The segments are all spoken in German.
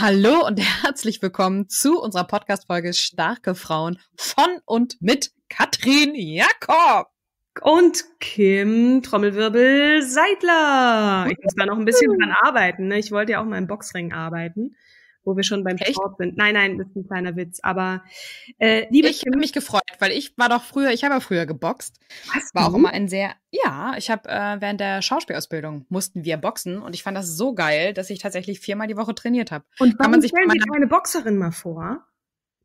Hallo und herzlich willkommen zu unserer Podcast-Folge Starke Frauen von und mit Katrin Jakob. Und Kim Trommelwirbel Seidler. Ich muss da noch ein bisschen dran arbeiten. Ne? Ich wollte ja auch mal im Boxring arbeiten wo wir schon beim Echt? Sport sind. Nein, nein, das ist ein kleiner Witz. Aber äh, liebe ich habe mich gefreut, weil ich war doch früher, ich habe ja früher geboxt. Was? War auch immer ein sehr, ja, ich habe äh, während der Schauspielausbildung mussten wir boxen und ich fand das so geil, dass ich tatsächlich viermal die Woche trainiert habe. Und warum Kann man sich stellen Sie eine Boxerin mal vor?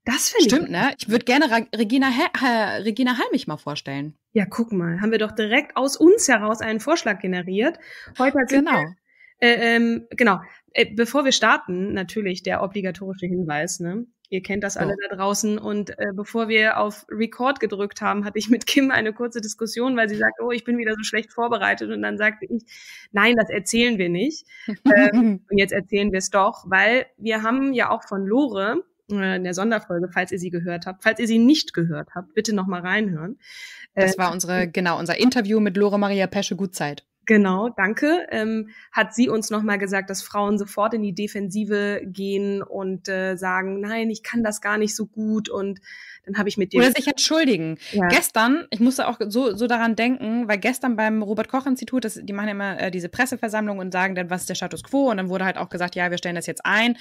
Das finde ich. Stimmt, ne? Ich würde gerne Regina, He äh, Regina Halmich mal vorstellen. Ja, guck mal, haben wir doch direkt aus uns heraus einen Vorschlag generiert. Heute hat genau. Äh, ähm, genau. Äh, bevor wir starten, natürlich der obligatorische Hinweis, ne? Ihr kennt das alle oh. da draußen. Und äh, bevor wir auf Record gedrückt haben, hatte ich mit Kim eine kurze Diskussion, weil sie sagt, oh, ich bin wieder so schlecht vorbereitet. Und dann sagte ich, nein, das erzählen wir nicht. ähm, und jetzt erzählen wir es doch, weil wir haben ja auch von Lore äh, in der Sonderfolge, falls ihr sie gehört habt, falls ihr sie nicht gehört habt, bitte nochmal reinhören. Das äh, war unsere, genau, unser Interview mit Lore Maria Pesche Gutzeit. Genau, danke. Ähm, hat sie uns nochmal gesagt, dass Frauen sofort in die Defensive gehen und äh, sagen, nein, ich kann das gar nicht so gut und dann habe ich mit dir. Oder sich entschuldigen. Ja. Gestern, ich musste auch so, so daran denken, weil gestern beim Robert-Koch-Institut, die machen ja immer äh, diese Presseversammlung und sagen dann, was ist der Status quo? Und dann wurde halt auch gesagt, ja, wir stellen das jetzt ein.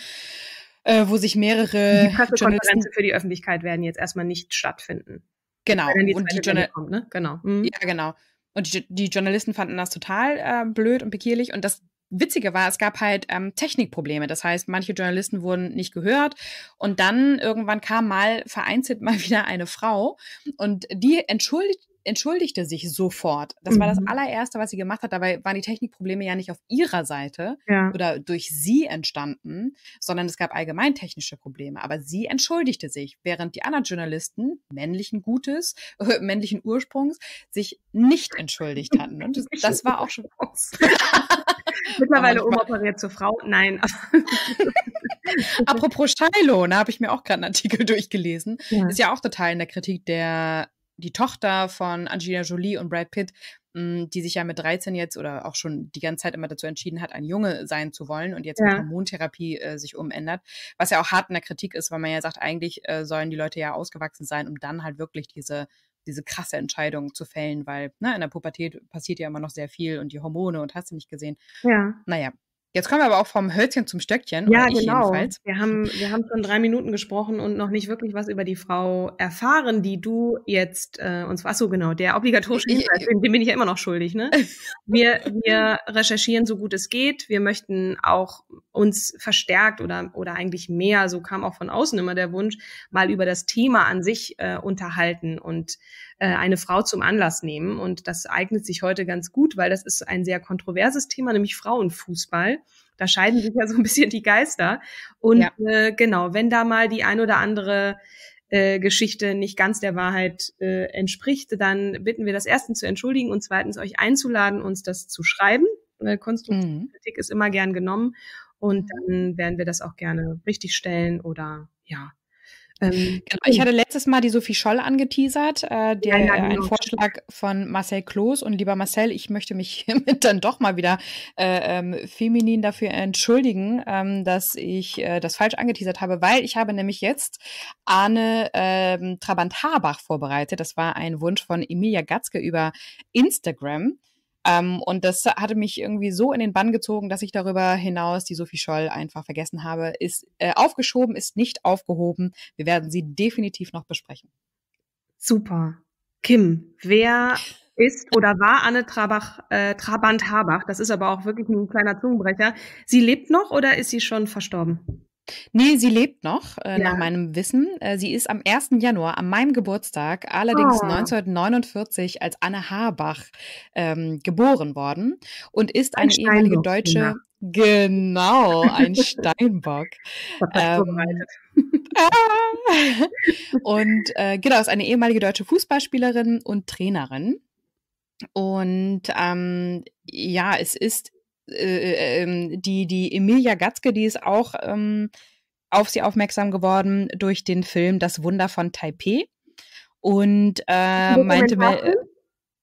Äh, wo sich mehrere. Die Pressekonferenzen für die Öffentlichkeit werden jetzt erstmal nicht stattfinden. Genau. Die und die Journal kommt, ne? Genau. Mhm. Ja, genau. Und die, die Journalisten fanden das total äh, blöd und bekehrlich. Und das Witzige war, es gab halt ähm, Technikprobleme. Das heißt, manche Journalisten wurden nicht gehört. Und dann irgendwann kam mal vereinzelt mal wieder eine Frau und die entschuldigt, entschuldigte sich sofort. Das mhm. war das mhm. allererste, was sie gemacht hat. Dabei waren die Technikprobleme ja nicht auf ihrer Seite ja. oder durch sie entstanden, sondern es gab allgemein technische Probleme. Aber sie entschuldigte sich, während die anderen Journalisten männlichen Gutes, äh, männlichen Ursprungs, sich nicht entschuldigt hatten. Und das, das war auch schon. Mittlerweile umoperiert zur Frau. Nein. Apropos Shiloh, da ne, habe ich mir auch gerade einen Artikel durchgelesen. Ja. Ist ja auch total in der Kritik der die Tochter von Angelina Jolie und Brad Pitt, hm, die sich ja mit 13 jetzt oder auch schon die ganze Zeit immer dazu entschieden hat, ein Junge sein zu wollen und jetzt ja. mit Hormontherapie äh, sich umändert, was ja auch hart in der Kritik ist, weil man ja sagt, eigentlich äh, sollen die Leute ja ausgewachsen sein, um dann halt wirklich diese diese krasse Entscheidung zu fällen, weil ne, in der Pubertät passiert ja immer noch sehr viel und die Hormone und hast du nicht gesehen. Ja. Naja, Jetzt kommen wir aber auch vom Hölzchen zum Stöckchen. Ja, genau. Wir haben, wir haben schon drei Minuten gesprochen und noch nicht wirklich was über die Frau erfahren, die du jetzt äh, uns. so genau, der obligatorische Hinweis, den, bin ich ja immer noch schuldig, ne? Wir, wir recherchieren so gut es geht. Wir möchten auch uns verstärkt oder, oder eigentlich mehr, so kam auch von außen immer der Wunsch, mal über das Thema an sich äh, unterhalten und äh, eine Frau zum Anlass nehmen. Und das eignet sich heute ganz gut, weil das ist ein sehr kontroverses Thema, nämlich Frauenfußball. Da scheiden sich ja so ein bisschen die Geister. Und ja. äh, genau, wenn da mal die ein oder andere äh, Geschichte nicht ganz der Wahrheit äh, entspricht, dann bitten wir das erstens zu entschuldigen und zweitens euch einzuladen, uns das zu schreiben. Äh, Konstruktive mhm. Kritik ist immer gern genommen und mhm. dann werden wir das auch gerne richtigstellen oder ja ähm, genau, ich hatte letztes Mal die Sophie Scholl angeteasert, äh, der, ja, ja, genau. ein Vorschlag von Marcel Kloos. Und lieber Marcel, ich möchte mich hiermit dann doch mal wieder äh, ähm, feminin dafür entschuldigen, ähm, dass ich äh, das falsch angeteasert habe, weil ich habe nämlich jetzt Arne ähm, Trabant-Harbach vorbereitet. Das war ein Wunsch von Emilia Gatzke über Instagram. Ähm, und das hatte mich irgendwie so in den Bann gezogen, dass ich darüber hinaus die Sophie Scholl einfach vergessen habe. Ist äh, aufgeschoben, ist nicht aufgehoben. Wir werden sie definitiv noch besprechen. Super. Kim, wer ist oder war Anne Trabach, äh, Trabant-Habach? Das ist aber auch wirklich ein kleiner Zungenbrecher. Sie lebt noch oder ist sie schon verstorben? Nee, sie lebt noch, äh, ja. nach meinem Wissen. Äh, sie ist am 1. Januar, an meinem Geburtstag, allerdings oh. Ah. 1949 als Anne Habach ähm, geboren worden und ist ein eine ehemalige deutsche. Ja. Genau, ein Steinbock. ähm, ah! und äh, genau, ist eine ehemalige deutsche Fußballspielerin und Trainerin. Und ähm, ja, es ist äh, äh, ähm, die, die Emilia Gatzke, die ist auch ähm, auf sie aufmerksam geworden durch den Film Das Wunder von Taipei. Und äh, meinte mir. Äh,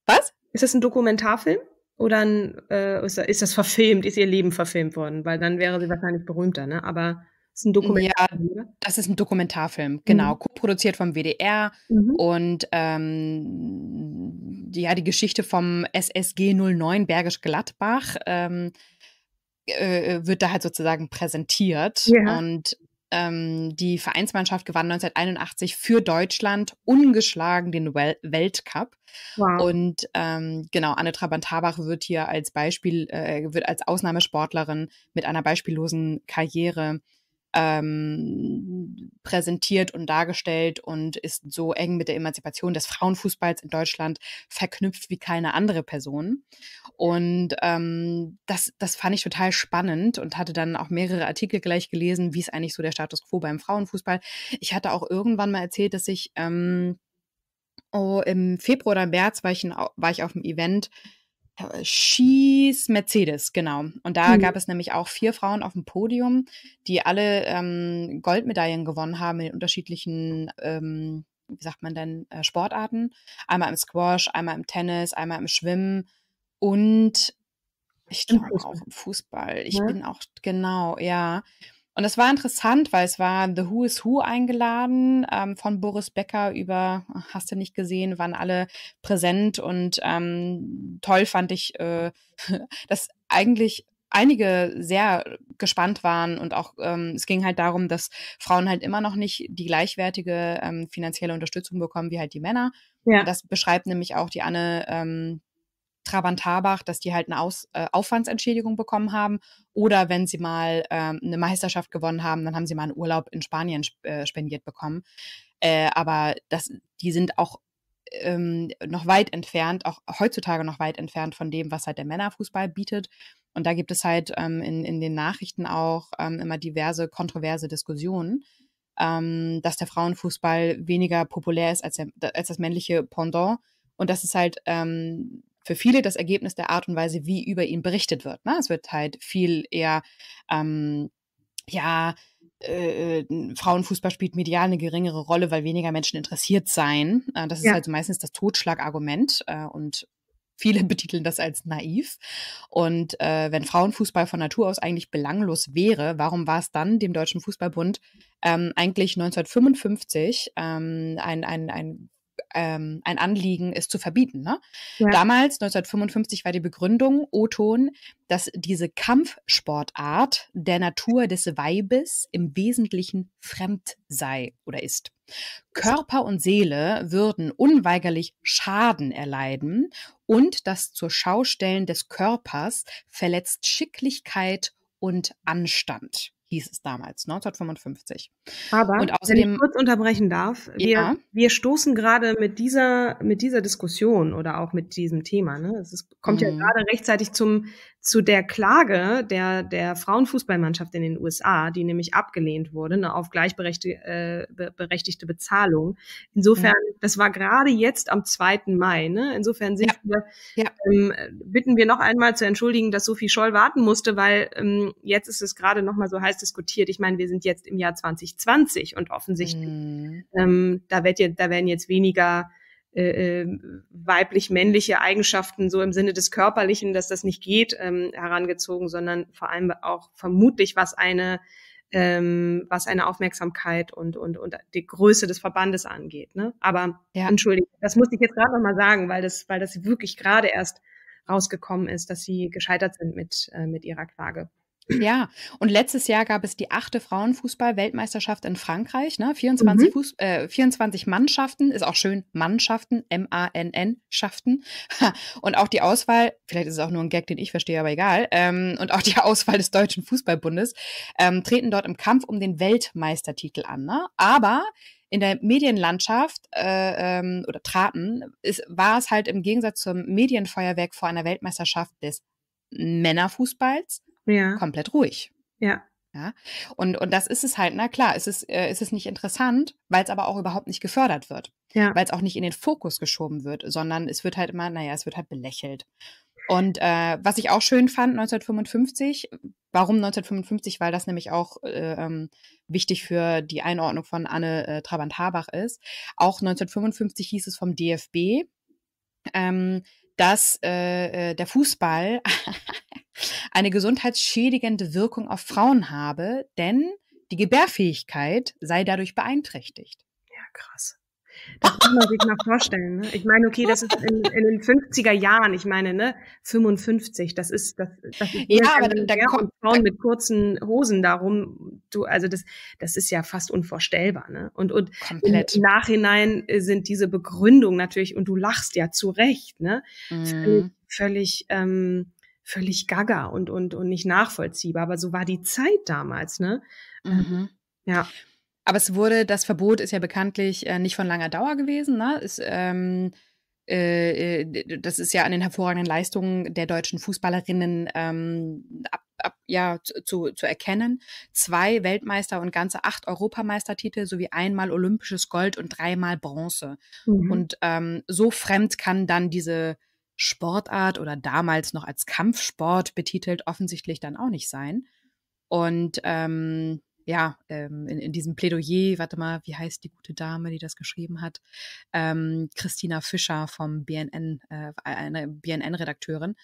was? Ist das ein Dokumentarfilm? Oder ein, äh, ist, das verfilmt? Ist ihr Leben verfilmt worden? Weil dann wäre sie wahrscheinlich berühmter, ne? Aber ist ein Dokumentarfilm, ja, Das ist ein Dokumentarfilm, genau. Mhm. Produziert vom WDR mhm. und ähm, ja die Geschichte vom SSG 09 Bergisch Gladbach ähm, äh, wird da halt sozusagen präsentiert. Ja. Und ähm, die Vereinsmannschaft gewann 1981 für Deutschland ungeschlagen den Wel Weltcup. Wow. Und ähm, genau, Anne Trabant-Habach wird hier als Beispiel, äh, wird als Ausnahmesportlerin mit einer beispiellosen Karriere ähm, präsentiert und dargestellt und ist so eng mit der Emanzipation des Frauenfußballs in Deutschland verknüpft wie keine andere Person. Und ähm, das, das fand ich total spannend und hatte dann auch mehrere Artikel gleich gelesen, wie ist eigentlich so der Status quo beim Frauenfußball. Ich hatte auch irgendwann mal erzählt, dass ich ähm, oh, im Februar oder März war ich, in, war ich auf einem Event, äh, Schieß Mercedes, genau. Und da mhm. gab es nämlich auch vier Frauen auf dem Podium, die alle ähm, Goldmedaillen gewonnen haben in unterschiedlichen, ähm, wie sagt man denn, äh, Sportarten. Einmal im Squash, einmal im Tennis, einmal im Schwimmen und ich glaube auch im Fußball. Ich ja? bin auch, genau, ja. Und es war interessant, weil es war The Who is Who eingeladen, ähm, von Boris Becker über, hast du nicht gesehen, waren alle präsent und ähm, toll fand ich, äh, dass eigentlich einige sehr gespannt waren und auch ähm, es ging halt darum, dass Frauen halt immer noch nicht die gleichwertige ähm, finanzielle Unterstützung bekommen wie halt die Männer. Ja. Das beschreibt nämlich auch die Anne ähm, Trabant-Habach, dass die halt eine Aus, äh, Aufwandsentschädigung bekommen haben. Oder wenn sie mal ähm, eine Meisterschaft gewonnen haben, dann haben sie mal einen Urlaub in Spanien sp äh, spendiert bekommen. Äh, aber das, die sind auch ähm, noch weit entfernt, auch heutzutage noch weit entfernt von dem, was halt der Männerfußball bietet. Und da gibt es halt ähm, in, in den Nachrichten auch ähm, immer diverse kontroverse Diskussionen, ähm, dass der Frauenfußball weniger populär ist als, der, als das männliche Pendant. Und das ist halt ähm, für viele das Ergebnis der Art und Weise, wie über ihn berichtet wird. Ne? Es wird halt viel eher, ähm, ja, äh, äh Frauenfußball spielt medial eine geringere Rolle, weil weniger Menschen interessiert sein. Äh, das ist ja. also meistens das Totschlagargument äh, und Viele betiteln das als naiv. Und äh, wenn Frauenfußball von Natur aus eigentlich belanglos wäre, warum war es dann dem Deutschen Fußballbund ähm, eigentlich 1955 ähm, ein, ein, ein ähm, ein Anliegen es zu verbieten. Ne? Ja. Damals, 1955, war die Begründung, O-Ton, dass diese Kampfsportart der Natur des Weibes im Wesentlichen fremd sei oder ist. Körper und Seele würden unweigerlich Schaden erleiden und das zur Schaustellen des Körpers verletzt Schicklichkeit und Anstand hieß es damals, 1955. Aber, und außerdem, wenn ich kurz unterbrechen darf, wir, ja. wir stoßen gerade mit dieser, mit dieser Diskussion oder auch mit diesem Thema, ne? es ist, kommt mhm. ja gerade rechtzeitig zum zu der Klage der, der Frauenfußballmannschaft in den USA, die nämlich abgelehnt wurde, ne, auf gleichberechtigte äh, be berechtigte Bezahlung. Insofern, ja. das war gerade jetzt am 2. Mai. Ne? Insofern sind ja. wir, ja. Ähm, bitten wir noch einmal zu entschuldigen, dass Sophie Scholl warten musste, weil ähm, jetzt ist es gerade nochmal so heiß diskutiert. Ich meine, wir sind jetzt im Jahr 2020 und offensichtlich, mhm. ähm, da, wird jetzt, da werden jetzt weniger äh, ähm, weiblich-männliche Eigenschaften so im Sinne des Körperlichen, dass das nicht geht, ähm, herangezogen, sondern vor allem auch vermutlich, was eine, ähm, was eine Aufmerksamkeit und, und, und die Größe des Verbandes angeht. Ne? Aber ja. entschuldige, das musste ich jetzt gerade nochmal sagen, weil das, weil das wirklich gerade erst rausgekommen ist, dass sie gescheitert sind mit, äh, mit ihrer Klage. Ja, und letztes Jahr gab es die achte Frauenfußball-Weltmeisterschaft in Frankreich. Ne? 24, mhm. Fuß, äh, 24 Mannschaften, ist auch schön, Mannschaften, M-A-N-N-Schaften. Und auch die Auswahl, vielleicht ist es auch nur ein Gag, den ich verstehe, aber egal, ähm, und auch die Auswahl des Deutschen Fußballbundes ähm, treten dort im Kampf um den Weltmeistertitel an. Ne? Aber in der Medienlandschaft äh, ähm, oder traten, ist, war es halt im Gegensatz zum Medienfeuerwerk vor einer Weltmeisterschaft des Männerfußballs ja. komplett ruhig. Ja. Ja. Und, und das ist es halt, na klar, es ist, äh, es ist nicht interessant, weil es aber auch überhaupt nicht gefördert wird. Ja. Weil es auch nicht in den Fokus geschoben wird, sondern es wird halt immer, naja, es wird halt belächelt. Und äh, was ich auch schön fand, 1955, warum 1955? Weil das nämlich auch äh, ähm, wichtig für die Einordnung von Anne äh, Trabant-Habach ist. Auch 1955 hieß es vom DFB, ähm, dass äh, äh, der Fußball eine gesundheitsschädigende Wirkung auf Frauen habe, denn die Gebärfähigkeit sei dadurch beeinträchtigt. Ja, krass. Das kann man sich mal vorstellen. Ne? Ich meine, okay, das ist in, in, den 50er Jahren, ich meine, ne, 55, das ist, das, das ist ja, aber da, da kommt Frauen mit kurzen Hosen darum, du, also das, das ist ja fast unvorstellbar, ne? Und, und komplett. im Nachhinein äh, sind diese Begründungen natürlich, und du lachst ja zu Recht, ne? Mm. Völlig, mhm. völlig ähm, völlig gaga und, und, und nicht nachvollziehbar. Aber so war die Zeit damals, ne? Ähm, mhm. Ja. Aber es wurde, das Verbot ist ja bekanntlich äh, nicht von langer Dauer gewesen. Ne? Ist, ähm, äh, äh, das ist ja an den hervorragenden Leistungen der deutschen Fußballerinnen ähm, ab, ab, ja, zu, zu erkennen. Zwei Weltmeister und ganze acht Europameistertitel sowie einmal olympisches Gold und dreimal Bronze. Mhm. Und ähm, so fremd kann dann diese Sportart oder damals noch als Kampfsport betitelt offensichtlich dann auch nicht sein. Und ähm, ja, ähm, in, in, diesem Plädoyer, warte mal, wie heißt die gute Dame, die das geschrieben hat? Ähm, Christina Fischer vom BNN, äh, eine BNN-Redakteurin,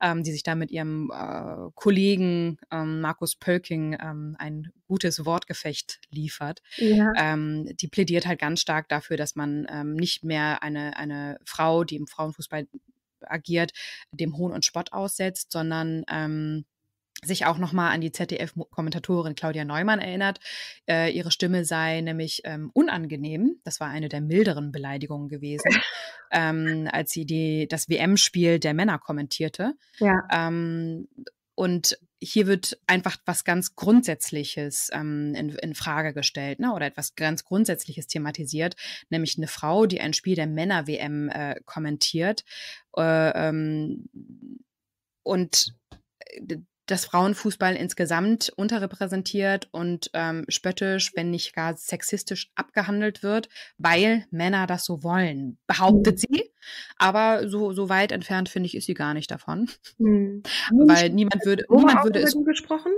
ähm, die sich da mit ihrem äh, Kollegen ähm, Markus Pölking ähm, ein gutes Wortgefecht liefert. Ja. Ähm, die plädiert halt ganz stark dafür, dass man nicht mehr eine, eine Frau, die im Frauenfußball agiert, dem Hohn und Spott aussetzt, sondern sich auch nochmal an die ZDF-Kommentatorin Claudia Neumann erinnert. Äh, ihre Stimme sei nämlich ähm, unangenehm. Das war eine der milderen Beleidigungen gewesen, ähm, als sie die, das WM-Spiel der Männer kommentierte. Ja. Ähm, und hier wird einfach was ganz Grundsätzliches ähm, in, in, Frage gestellt, ne? Oder etwas ganz Grundsätzliches thematisiert, nämlich eine Frau, die ein Spiel der Männer-WM äh, kommentiert. Äh, ähm, und äh, dass Frauenfußball insgesamt unterrepräsentiert und ähm, spöttisch, wenn nicht gar sexistisch abgehandelt wird, weil Männer das so wollen, behauptet mhm. sie. Aber so, so weit entfernt, finde ich, ist sie gar nicht davon. Hm. Weil niemand würde, niemand würde es. Gesprochen?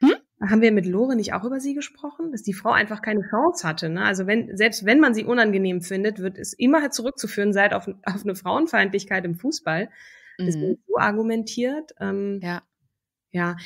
Hm? Haben wir mit Lore nicht auch über sie gesprochen, dass die Frau einfach keine Chance hatte? Ne? Also wenn, selbst wenn man sie unangenehm findet, wird es immer zurückzuführen sein auf, auf eine Frauenfeindlichkeit im Fußball. Das mhm. so argumentiert. Ähm, ja. Ja.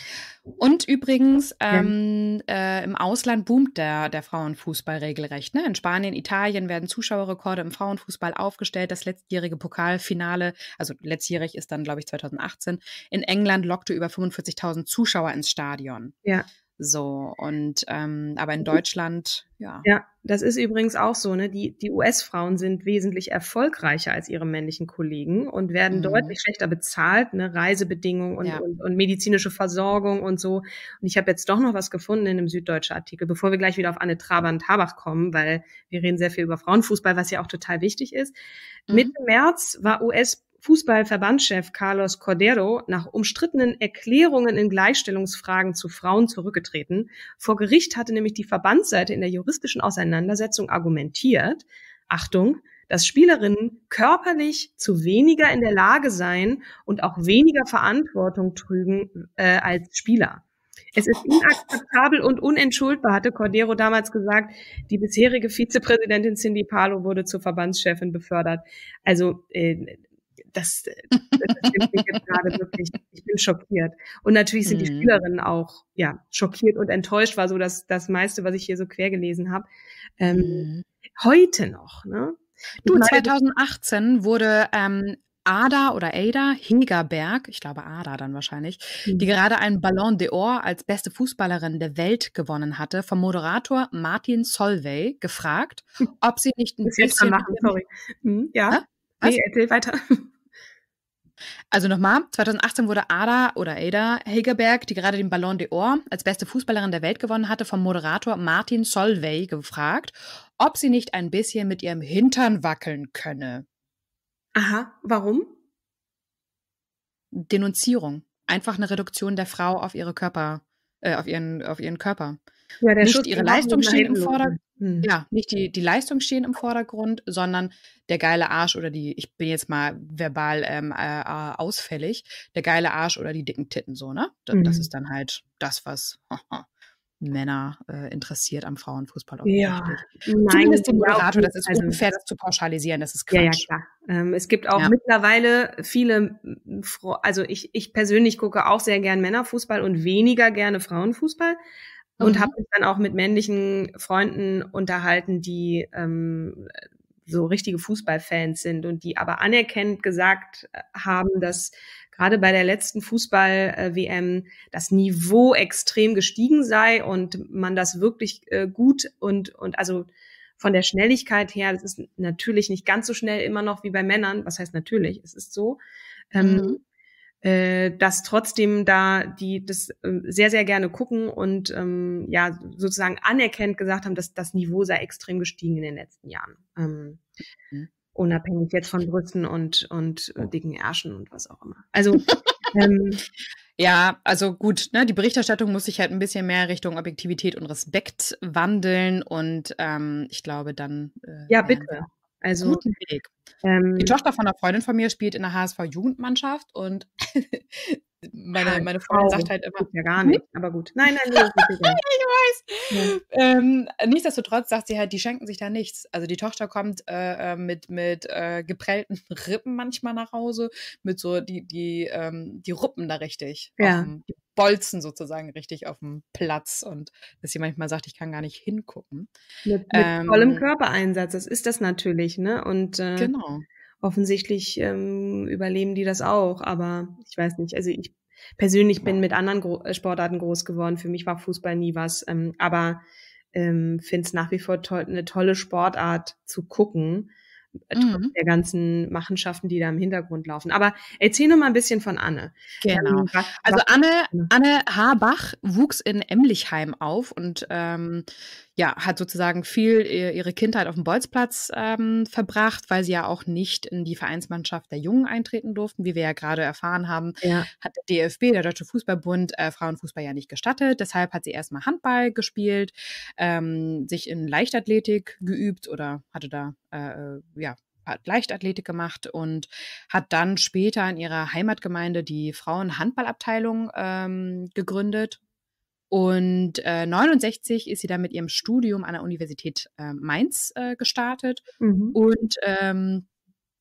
Und übrigens, ähm, äh, im Ausland boomt der, der Frauenfußball regelrecht. Ne? In Spanien, Italien werden Zuschauerrekorde im Frauenfußball aufgestellt. Das letztjährige Pokalfinale, also letztjährig ist dann, glaube ich, 2018, in England lockte über 45.000 Zuschauer ins Stadion. Ja. So, und ähm, aber in mhm. Deutschland, ja. Ja, das ist übrigens auch so, ne? Die, die US-Frauen sind wesentlich erfolgreicher als ihre männlichen Kollegen und werden mhm. deutlich schlechter bezahlt, ne? Reisebedingungen und, ja. und, und, medizinische Versorgung und so. Und ich habe jetzt doch noch was gefunden in einem süddeutschen Artikel, bevor wir gleich wieder auf Anne Traber und Tabach kommen, weil wir reden sehr viel über Frauenfußball, was ja auch total wichtig ist. Mhm. Mitte März war US- Fußballverbandschef Carlos Cordero nach umstrittenen Erklärungen in Gleichstellungsfragen zu Frauen zurückgetreten. Vor Gericht hatte nämlich die Verbandsseite in der juristischen Auseinandersetzung argumentiert, Achtung, dass Spielerinnen körperlich zu weniger in der Lage seien und auch weniger Verantwortung trügen äh, als Spieler. Es ist inakzeptabel und unentschuldbar, hatte Cordero damals gesagt. Die bisherige Vizepräsidentin Cindy Palo wurde zur Verbandschefin befördert. Also äh, das, äh, das ist jetzt gerade wirklich, ich bin schockiert. Und natürlich sind mhm. die Schülerinnen auch ja schockiert und enttäuscht, war so das, das meiste, was ich hier so quer gelesen habe. Ähm, mhm. Heute noch, ne? Du, 2018 wurde ähm, Ada oder Ada Hingerberg, ich glaube Ada dann wahrscheinlich, mhm. die gerade einen Ballon d'Or als beste Fußballerin der Welt gewonnen hatte, vom Moderator Martin Solveig gefragt, ob sie nicht ein bisschen... Machen, sorry. Hm, ja, ja? Nee, erzähl weiter. Also nochmal, 2018 wurde Ada oder Ada Hegerberg, die gerade den Ballon d'Or als beste Fußballerin der Welt gewonnen hatte, vom Moderator Martin Solveig gefragt, ob sie nicht ein bisschen mit ihrem Hintern wackeln könne. Aha, warum? Denunzierung. Einfach eine Reduktion der Frau auf ihre Körper, äh, auf ihren, auf ihren Körper. Ja, nicht ihre Leistung stehen im Vordergrund. Hm. Ja, nicht die, die Leistung stehen im Vordergrund, sondern der geile Arsch oder die, ich bin jetzt mal verbal ähm, äh, äh ausfällig, der geile Arsch oder die dicken Titten, so, ne? Das, hm. das ist dann halt das, was Männer äh, interessiert am Frauenfußball. Ja, nein, zumindest den Moderator, das ist also, unfair, das zu pauschalisieren, das ist Quatsch. Ja, ja, klar. Ähm, es gibt auch ja. mittlerweile viele, also ich, ich persönlich gucke auch sehr gern Männerfußball und weniger gerne Frauenfußball, und mhm. habe mich dann auch mit männlichen Freunden unterhalten, die ähm, so richtige Fußballfans sind und die aber anerkennend gesagt äh, haben, dass gerade bei der letzten Fußball-WM das Niveau extrem gestiegen sei und man das wirklich äh, gut und, und also von der Schnelligkeit her, das ist natürlich nicht ganz so schnell immer noch wie bei Männern, was heißt natürlich, es ist so. Ähm, mhm äh, dass trotzdem da die das äh, sehr, sehr gerne gucken und ähm, ja sozusagen anerkennt gesagt haben, dass das Niveau sei extrem gestiegen in den letzten Jahren. Ähm, mhm. Unabhängig jetzt von Brüsten und, und äh, oh. dicken Ärschen und was auch immer. Also ähm, Ja, also gut, ne, die Berichterstattung muss sich halt ein bisschen mehr Richtung Objektivität und Respekt wandeln und ähm, ich glaube dann. Äh, ja, äh, bitte. Ja. Also, Guten Weg. Ähm, die Tochter von einer Freundin von mir spielt in der HSV-Jugendmannschaft und meine, ah, meine Freundin sagt halt immer. Ja, gar hm? nicht, aber gut. Nein, nein, nein. ich weiß. Ja. Ähm, nichtsdestotrotz sagt sie halt, die schenken sich da nichts. Also die Tochter kommt äh, äh mit, mit äh, geprellten Rippen manchmal nach Hause, mit so die, die, ähm, die Ruppen da richtig. Ja. die Bolzen sozusagen richtig auf dem Platz und dass sie manchmal sagt, ich kann gar nicht hingucken. Mit, mit ähm, vollem Körpereinsatz, das ist das natürlich, ne? Und äh, genau offensichtlich ähm, überleben die das auch. Aber ich weiß nicht. Also ich persönlich bin mit anderen Gro äh, Sportarten groß geworden. Für mich war Fußball nie was. Ähm, aber ähm, finde es nach wie vor to eine tolle Sportart zu gucken. Äh, mhm. der ganzen Machenschaften, die da im Hintergrund laufen. Aber erzähl nur mal ein bisschen von Anne. Genau. Ähm, also was, was also Anne, Anne Habach wuchs in Emlichheim auf und ähm, ja, hat sozusagen viel äh, ihre Kindheit auf dem Bolzplatz ähm, verbracht, weil sie ja auch nicht in die Vereinsmannschaft der Jungen eintreten durften, wie wir ja gerade erfahren haben. Ja. Hat der DFB, der Deutsche Fußballbund, äh, Frauenfußball ja nicht gestattet. Deshalb hat sie erstmal Handball gespielt, ähm, sich in Leichtathletik geübt oder hatte da äh, äh ja hat Leichtathletik gemacht und hat dann später in ihrer Heimatgemeinde die Frauenhandballabteilung ähm, gegründet, und äh, 69 ist sie dann mit ihrem Studium an der Universität äh, Mainz äh, gestartet. Mhm. Und ähm,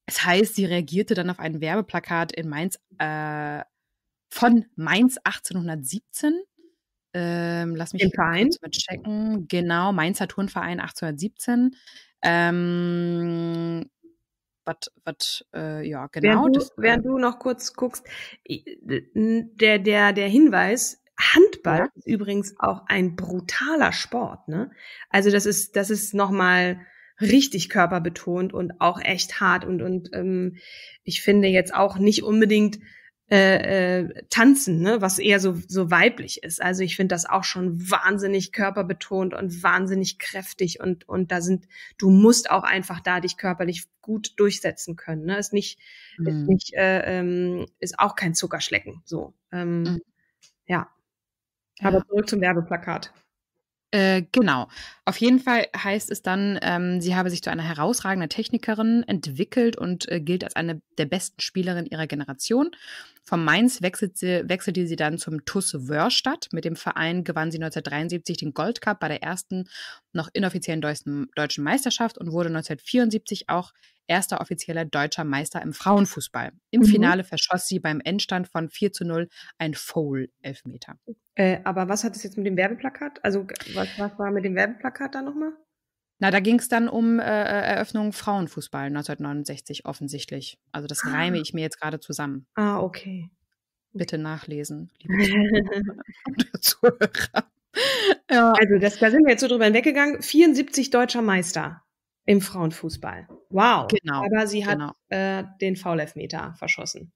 es heißt, sie reagierte dann auf ein Werbeplakat in Mainz äh, von Mainz 1817. Ähm, lass mich kurz mal checken. Genau, Mainzer Turnverein 1817. Ähm, was, was, äh, ja, genau. Während du, äh während du, noch kurz guckst, der, der, der Hinweis, Handball ja. ist übrigens auch ein brutaler Sport, ne? Also das ist, das ist nochmal richtig körperbetont und auch echt hart und, und ähm, ich finde jetzt auch nicht unbedingt äh, äh, tanzen, ne? was eher so, so weiblich ist. Also ich finde das auch schon wahnsinnig körperbetont und wahnsinnig kräftig und, und da sind, du musst auch einfach da dich körperlich gut durchsetzen können. Ne? Ist nicht, mhm. ist nicht, äh, ähm, ist auch kein Zuckerschlecken. So. Ähm, mhm. Ja. Aber zurück zum Werbeplakat. Äh, genau. Auf jeden Fall heißt es dann, ähm, sie habe sich zu einer herausragenden Technikerin entwickelt und äh, gilt als eine der besten Spielerinnen ihrer Generation. Vom Mainz wechselt sie, wechselte sie dann zum TUS Wörstadt. Mit dem Verein gewann sie 1973 den Goldcup bei der ersten noch inoffiziellen deutschen, deutschen Meisterschaft und wurde 1974 auch erster offizieller deutscher Meister im Frauenfußball. Im mhm. Finale verschoss sie beim Endstand von 4 zu 0 ein Foul-Elfmeter. Äh, aber was hat es jetzt mit dem Werbeplakat? Also was, was war mit dem Werbeplakat da nochmal? Na, da ging es dann um äh, äh Eröffnung Frauenfußball 1969 offensichtlich. Also das ah. reime ich mir jetzt gerade zusammen. Ah, okay. Bitte nachlesen, liebe Zuhörer. ja. Also das, da sind wir jetzt so drüber hinweggegangen. 74 deutscher Meister. Im Frauenfußball. Wow. Genau. Aber sie hat genau. äh, den VLF-Meter verschossen.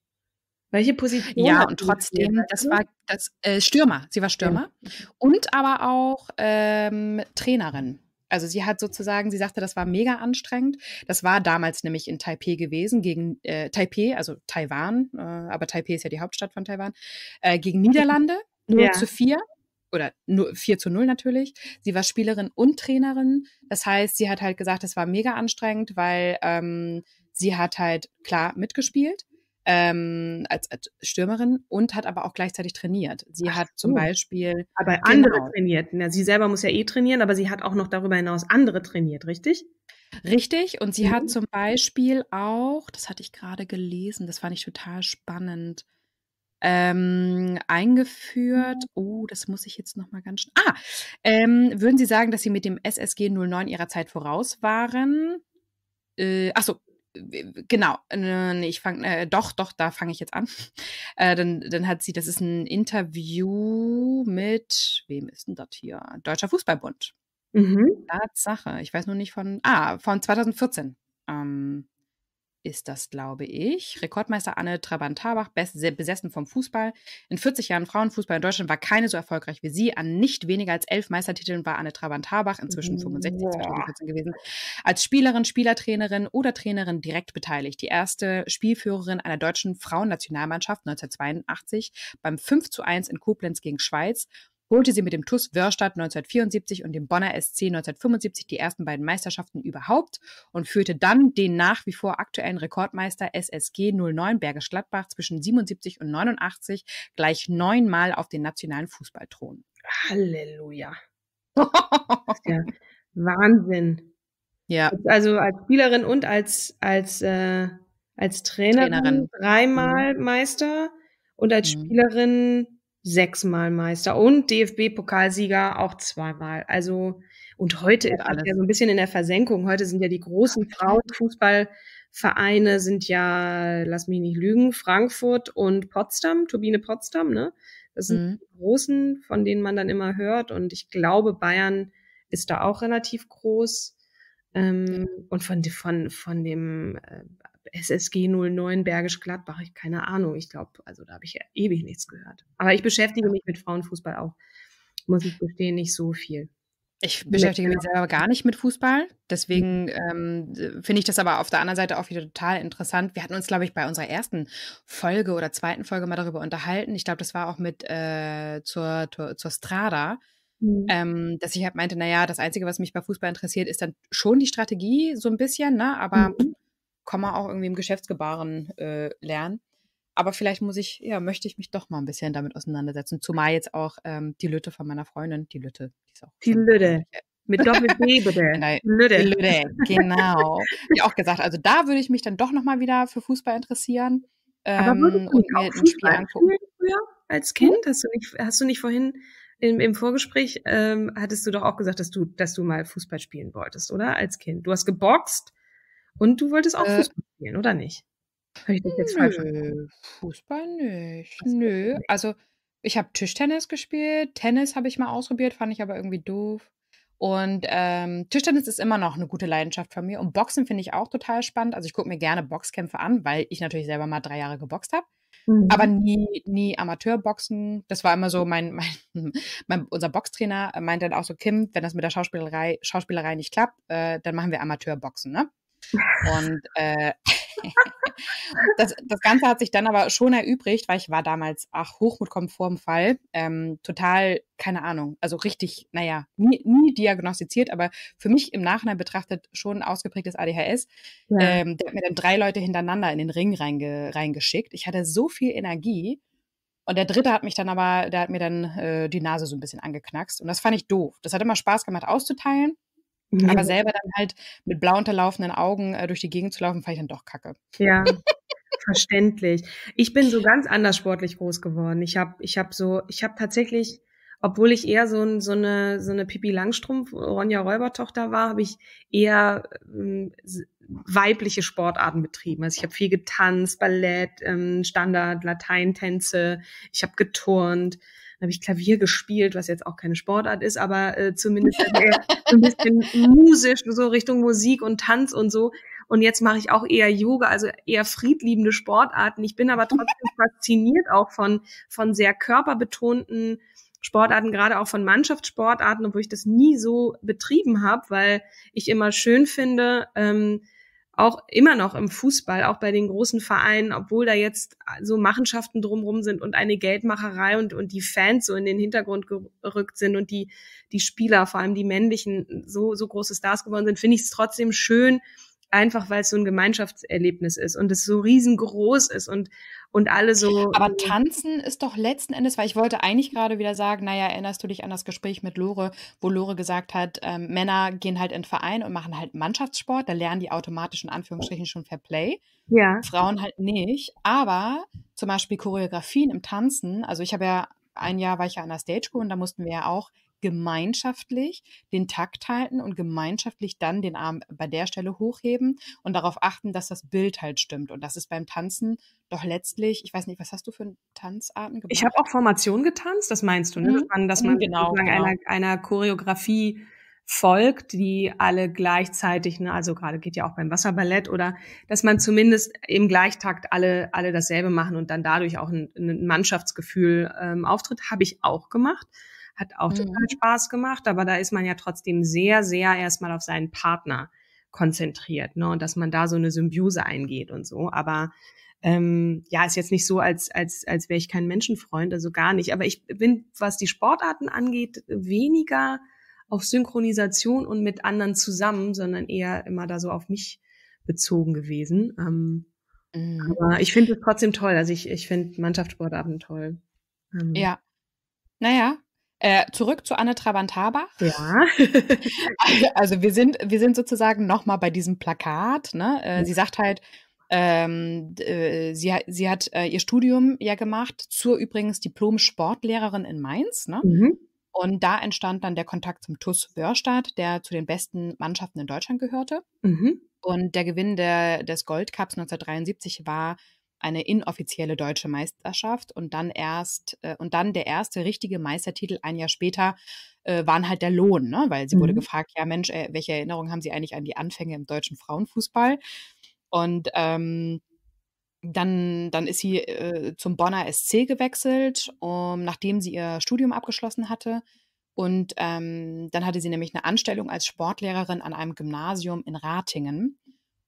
Welche Position? Ja, und trotzdem, das war das äh, Stürmer. Sie war genau. Stürmer. Ja. Und aber auch ähm, Trainerin. Also sie hat sozusagen, sie sagte, das war mega anstrengend. Das war damals nämlich in Taipei gewesen, gegen äh, Taipei, also Taiwan, äh, aber Taipei ist ja die Hauptstadt von Taiwan, äh, gegen Niederlande, nur ja. zu vier oder 4 zu 0 natürlich. Sie war Spielerin und Trainerin. Das heißt, sie hat halt gesagt, es war mega anstrengend, weil ähm, sie hat halt klar mitgespielt ähm, als, als Stürmerin und hat aber auch gleichzeitig trainiert. Sie Ach, hat zum so. Beispiel. Aber genau, andere trainiert. Na, sie selber muss ja eh trainieren, aber sie hat auch noch darüber hinaus andere trainiert, richtig? Richtig. Und sie mhm. hat zum Beispiel auch, das hatte ich gerade gelesen, das fand ich total spannend ähm, eingeführt. Oh, das muss ich jetzt nochmal ganz schnell. Ah, ähm, würden Sie sagen, dass Sie mit dem SSG 09 Ihrer Zeit voraus waren? Äh, achso, genau, äh, ich fange, äh, doch, doch, da fange ich jetzt an. Äh, dann, dann hat sie, das ist ein Interview mit, wem ist denn das hier? Deutscher Fußballbund. Mhm. Tatsache, ich weiß nur nicht von, ah, von 2014. Ähm, ist das, glaube ich. Rekordmeister Anne Trabant-Tabach, besessen vom Fußball. In 40 Jahren Frauenfußball in Deutschland war keine so erfolgreich wie sie. An nicht weniger als elf Meistertiteln war Anne Trabant-Tabach, inzwischen 65, ja. 2014 gewesen, als Spielerin, Spielertrainerin oder Trainerin direkt beteiligt. Die erste Spielführerin einer deutschen Frauennationalmannschaft 1982 beim 5 zu 1 in Koblenz gegen Schweiz holte sie mit dem TUS Wörstadt 1974 und dem Bonner SC 1975 die ersten beiden Meisterschaften überhaupt und führte dann den nach wie vor aktuellen Rekordmeister SSG 09 Bergisch Gladbach zwischen 77 und 89 gleich neunmal auf den nationalen Fußballthron. Halleluja. ja Wahnsinn. Ja. Also als Spielerin und als, als, äh, als Trainerin, Trainerin. dreimal mhm. Meister und als mhm. Spielerin sechsmal Meister und DFB-Pokalsieger auch zweimal. Also, und heute ist alles ja so ein bisschen in der Versenkung. Heute sind ja die großen Frauenfußballvereine sind ja, lass mich nicht lügen, Frankfurt und Potsdam, Turbine Potsdam, ne? Das sind mhm. die großen, von denen man dann immer hört. Und ich glaube, Bayern ist da auch relativ groß. Ähm, und von, von, von dem äh, SSG 09 Bergisch Gladbach, ich keine Ahnung, ich glaube, also da habe ich ja ewig nichts gehört. Aber ich beschäftige mich mit Frauenfußball auch, muss ich gestehen, nicht so viel. Ich beschäftige mich selber gar nicht mit Fußball. Deswegen mhm. ähm, finde ich das aber auf der anderen Seite auch wieder total interessant. Wir hatten uns, glaube ich, bei unserer ersten Folge oder zweiten Folge mal darüber unterhalten. Ich glaube, das war auch mit äh, zur, zur, zur Strada. Mhm. Ähm, dass ich halt meinte, naja, das Einzige, was mich bei Fußball interessiert, ist dann schon die Strategie so ein bisschen, ne? aber mhm kann man auch irgendwie im Geschäftsgebaren äh, lernen. Aber vielleicht muss ich, ja, möchte ich mich doch mal ein bisschen damit auseinandersetzen. Zumal jetzt auch ähm, die Lütte von meiner Freundin, die Lütte, die ist auch. Die Lütte. Mit Doppel-B, bitte. Nein, Lüde. Lüde, genau. Wie genau. auch gesagt, also da würde ich mich dann doch nochmal wieder für Fußball interessieren. Aber würdest ähm, du und auch Fußball früher als hm? Kind? Hm? Hast, du nicht, hast du nicht vorhin im, im Vorgespräch, ähm, hattest du doch auch gesagt, dass du, dass du mal Fußball spielen wolltest, oder? Als Kind. Du hast geboxt und du wolltest auch äh, Fußball spielen, oder nicht? Habe ich das jetzt falsch gemacht? Fußball nicht. Fußball nö. Also ich habe Tischtennis gespielt. Tennis habe ich mal ausprobiert, fand ich aber irgendwie doof. Und ähm, Tischtennis ist immer noch eine gute Leidenschaft von mir. Und Boxen finde ich auch total spannend. Also ich gucke mir gerne Boxkämpfe an, weil ich natürlich selber mal drei Jahre geboxt habe. Mhm. Aber nie, nie Amateurboxen. Das war immer so mhm. mein, mein, mein unser Boxtrainer meinte dann auch so, Kim, wenn das mit der Schauspielerei, Schauspielerei nicht klappt, äh, dann machen wir Amateurboxen, ne? Und äh, das, das Ganze hat sich dann aber schon erübrigt, weil ich war damals, ach, Hochmut kommt vor dem Fall. Ähm, total, keine Ahnung, also richtig, naja, nie, nie diagnostiziert, aber für mich im Nachhinein betrachtet schon ausgeprägtes ADHS. Ja. Ähm, der hat mir dann drei Leute hintereinander in den Ring reinge, reingeschickt. Ich hatte so viel Energie. Und der dritte hat mich dann aber, der hat mir dann äh, die Nase so ein bisschen angeknackst. Und das fand ich doof. Das hat immer Spaß gemacht auszuteilen. Mhm. Aber selber dann halt mit blau unterlaufenden Augen äh, durch die Gegend zu laufen, fand ich dann doch kacke. Ja. verständlich. Ich bin so ganz anders sportlich groß geworden. Ich habe ich hab so, ich habe tatsächlich, obwohl ich eher so, ein, so eine so eine Pippi Langstrumpf Ronja Räubertochter war, habe ich eher ähm, weibliche Sportarten betrieben. Also ich habe viel getanzt, Ballett, ähm, Standard, Lateintänze, ich habe geturnt. Dann habe ich Klavier gespielt, was jetzt auch keine Sportart ist, aber äh, zumindest eher so ein bisschen musisch, so Richtung Musik und Tanz und so. Und jetzt mache ich auch eher Yoga, also eher friedliebende Sportarten. Ich bin aber trotzdem fasziniert auch von, von sehr körperbetonten Sportarten, gerade auch von Mannschaftssportarten, obwohl ich das nie so betrieben habe, weil ich immer schön finde, ähm, auch immer noch im Fußball, auch bei den großen Vereinen, obwohl da jetzt so Machenschaften drumrum sind und eine Geldmacherei und, und die Fans so in den Hintergrund gerückt sind und die, die Spieler, vor allem die männlichen, so, so große Stars geworden sind, finde ich es trotzdem schön, einfach weil es so ein Gemeinschaftserlebnis ist und es so riesengroß ist und und alle so. Aber äh, tanzen ist doch letzten Endes, weil ich wollte eigentlich gerade wieder sagen, naja, erinnerst du dich an das Gespräch mit Lore, wo Lore gesagt hat, äh, Männer gehen halt in Verein und machen halt Mannschaftssport, da lernen die automatisch in Anführungsstrichen schon Fair Play. Ja. Frauen halt nicht. Aber zum Beispiel Choreografien im Tanzen, also ich habe ja ein Jahr war ich ja an der Stage School und da mussten wir ja auch gemeinschaftlich den Takt halten und gemeinschaftlich dann den Arm bei der Stelle hochheben und darauf achten, dass das Bild halt stimmt. Und das ist beim Tanzen doch letztlich, ich weiß nicht, was hast du für Tanzarten gemacht? Ich habe auch Formation getanzt, das meinst du, ne? Mhm. Dass man, dass mhm, man genau, genau. Einer, einer Choreografie folgt, die alle gleichzeitig, ne, also gerade geht ja auch beim Wasserballett oder dass man zumindest im Gleichtakt alle, alle dasselbe machen und dann dadurch auch ein, ein Mannschaftsgefühl ähm, auftritt, habe ich auch gemacht. Hat auch mhm. total Spaß gemacht, aber da ist man ja trotzdem sehr, sehr erstmal auf seinen Partner konzentriert, ne? Und dass man da so eine Symbiose eingeht und so. Aber ähm, ja, ist jetzt nicht so, als, als, als wäre ich kein Menschenfreund, also gar nicht. Aber ich bin, was die Sportarten angeht, weniger auf Synchronisation und mit anderen zusammen, sondern eher immer da so auf mich bezogen gewesen. Ähm, mhm. Aber ich finde es trotzdem toll. Also ich, ich finde Mannschaftssportarten toll. Ähm, ja. Naja, äh, zurück zu Anne Trabant-Habach. Ja. also wir sind, wir sind sozusagen nochmal bei diesem Plakat. Ne? Äh, sie sagt halt, ähm, äh, sie, sie hat äh, ihr Studium ja gemacht zur übrigens Diplom-Sportlehrerin in Mainz. Ne? Mhm. Und da entstand dann der Kontakt zum TUS Wörstadt, der zu den besten Mannschaften in Deutschland gehörte. Mhm. Und der Gewinn der, des Goldcups 1973 war eine inoffizielle deutsche Meisterschaft und dann erst äh, und dann der erste richtige Meistertitel ein Jahr später äh, waren halt der Lohn, ne? weil sie mhm. wurde gefragt, ja Mensch, äh, welche Erinnerungen haben Sie eigentlich an die Anfänge im deutschen Frauenfußball? Und ähm, dann, dann ist sie äh, zum Bonner SC gewechselt, um, nachdem sie ihr Studium abgeschlossen hatte. Und ähm, dann hatte sie nämlich eine Anstellung als Sportlehrerin an einem Gymnasium in Ratingen.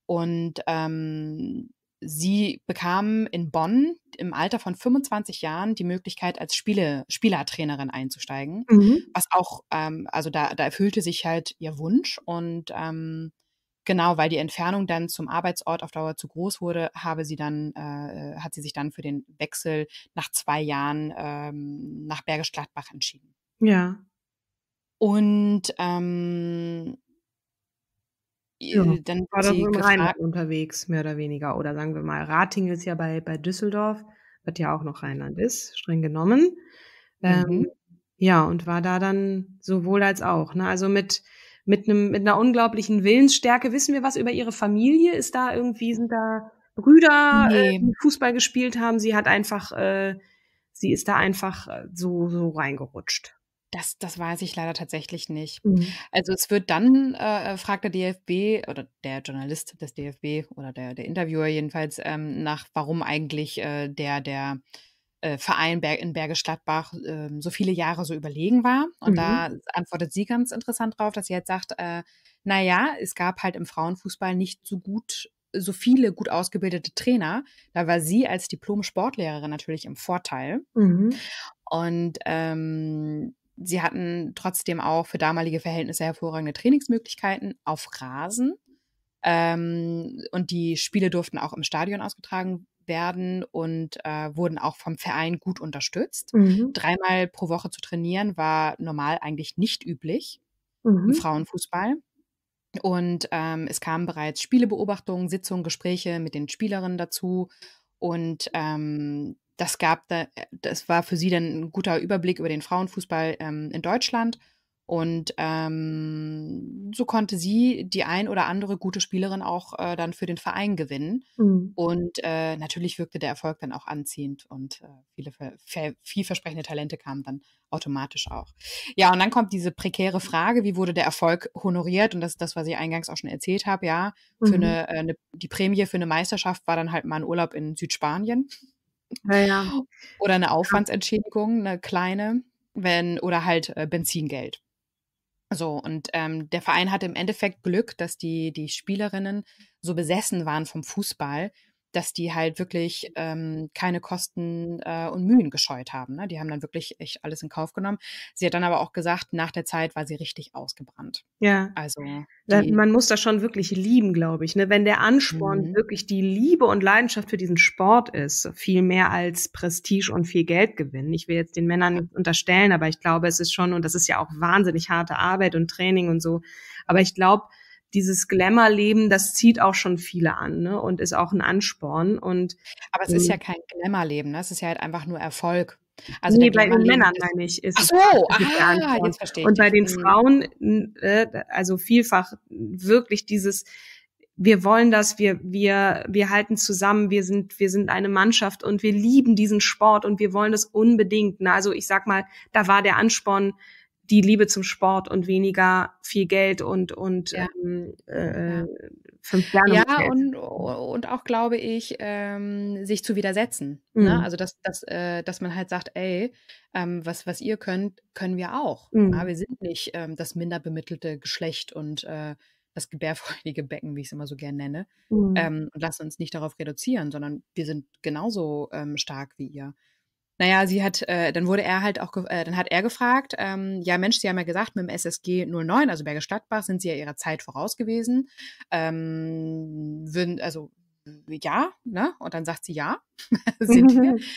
Und ähm, Sie bekam in Bonn im Alter von 25 Jahren die Möglichkeit, als Spiele, Spielertrainerin einzusteigen, mhm. was auch, ähm, also da, da erfüllte sich halt ihr Wunsch und ähm, genau, weil die Entfernung dann zum Arbeitsort auf Dauer zu groß wurde, habe sie dann, äh, hat sie sich dann für den Wechsel nach zwei Jahren ähm, nach Bergisch Gladbach entschieden. Ja. Und ähm, ja. Äh, dann war sie das gefragt, unterwegs, mehr oder weniger. Oder sagen wir mal, Rating ist ja bei, bei Düsseldorf, was ja auch noch Rheinland ist, streng genommen. Ähm, mhm. Ähm, ja, und war da dann sowohl als auch. Ne? Also mit, mit, einem, mit einer unglaublichen Willensstärke. Wissen wir was über ihre Familie? Ist da irgendwie, sind da Brüder, äh, nee. äh, die Fußball gespielt haben? Sie hat einfach, äh, sie ist da einfach äh, so, so reingerutscht. Das, das weiß ich leider tatsächlich nicht. Mhm. Also es wird dann, äh, fragt der DFB oder der Journalist des DFB oder der, der Interviewer jedenfalls ähm, nach, warum eigentlich äh, der, der äh, Verein Ber in Bergisch Gladbach ähm, so viele Jahre so überlegen war. Und mhm. da antwortet sie ganz interessant drauf, dass sie jetzt halt sagt, äh, naja, es gab halt im Frauenfußball nicht so gut so viele gut ausgebildete Trainer. Da war sie als Diplom-Sportlehrerin natürlich im Vorteil. Mhm. Und ähm, sie hatten trotzdem auch für damalige Verhältnisse hervorragende Trainingsmöglichkeiten auf Rasen. Ähm, und die Spiele durften auch im Stadion ausgetragen werden und äh, wurden auch vom Verein gut unterstützt. Mhm. Dreimal pro Woche zu trainieren war normal eigentlich nicht üblich mhm. im Frauenfußball. Und ähm, es kamen bereits Spielebeobachtungen, Sitzungen, Gespräche mit den Spielerinnen dazu. Und ähm, das gab da, äh, das war für sie dann ein guter Überblick über den Frauenfußball ähm, in Deutschland. Und ähm, so konnte sie die ein oder andere gute Spielerin auch äh, dann für den Verein gewinnen. Mhm. Und äh, natürlich wirkte der Erfolg dann auch anziehend und äh, viele vielversprechende Talente kamen dann automatisch auch. Ja, und dann kommt diese prekäre Frage, wie wurde der Erfolg honoriert? Und das ist das, was ich eingangs auch schon erzählt habe. Ja, für mhm. eine, eine, äh, die Prämie für eine Meisterschaft war dann halt mal ein Urlaub in Südspanien. Ja, Oder eine Aufwandsentschädigung, eine kleine, wenn, oder halt äh, Benzingeld. So, und ähm, der Verein hatte im Endeffekt Glück, dass die, die Spielerinnen so besessen waren vom Fußball, dass die halt wirklich mhm. ähm, keine Kosten äh, und Mühen gescheut haben. Ne? Die haben dann wirklich echt alles in Kauf genommen. Sie hat dann aber auch gesagt, nach der Zeit war sie richtig ausgebrannt. Ja. Also die, man muss das schon wirklich lieben, glaube ich. Ne? Wenn der Ansporn mhm. wirklich die Liebe und Leidenschaft für diesen Sport ist, viel mehr als Prestige und viel Geld gewinnen. Ich will jetzt den Männern nicht unterstellen, aber ich glaube, es ist schon, und das ist ja auch wahnsinnig harte Arbeit und Training und so. Aber ich glaube, dieses Glamour-Leben, das zieht auch schon viele an ne? und ist auch ein Ansporn. Und, Aber es ist ähm ja kein Glamour-Leben, ne? es ist ja halt einfach nur Erfolg. Also nee, bei den Männern meine ich. Ist ach so, aha, jetzt verstehe ich. Und bei den mhm. Frauen, äh, also vielfach wirklich dieses, wir wollen das, wir, wir, wir halten zusammen, wir sind, wir sind eine Mannschaft und wir lieben diesen Sport und wir wollen das unbedingt. Na, ne? also ich sag mal, da war der Ansporn die Liebe zum Sport und weniger viel Geld und und ja. ähm, äh, fünf Ja und und auch glaube ich ähm, sich zu widersetzen. Ne? Mhm. Ne? Also dass dass äh, dass man halt sagt, ey, ähm, was was ihr könnt, können wir auch. Mhm. Ja, wir sind nicht ähm, das minder bemittelte Geschlecht und äh, das gebärfreudige Becken, wie ich es immer so gerne nenne, mhm. ähm, und lasst uns nicht darauf reduzieren, sondern wir sind genauso ähm, stark wie ihr. Naja, sie hat, äh, dann wurde er halt auch, äh, dann hat er gefragt, ähm, ja Mensch, Sie haben ja gesagt, mit dem SSG 09, also Berge Stadtbach, sind Sie ja Ihrer Zeit voraus gewesen. Ähm, würden, also ja, ne? Und dann sagt sie ja, sind wir.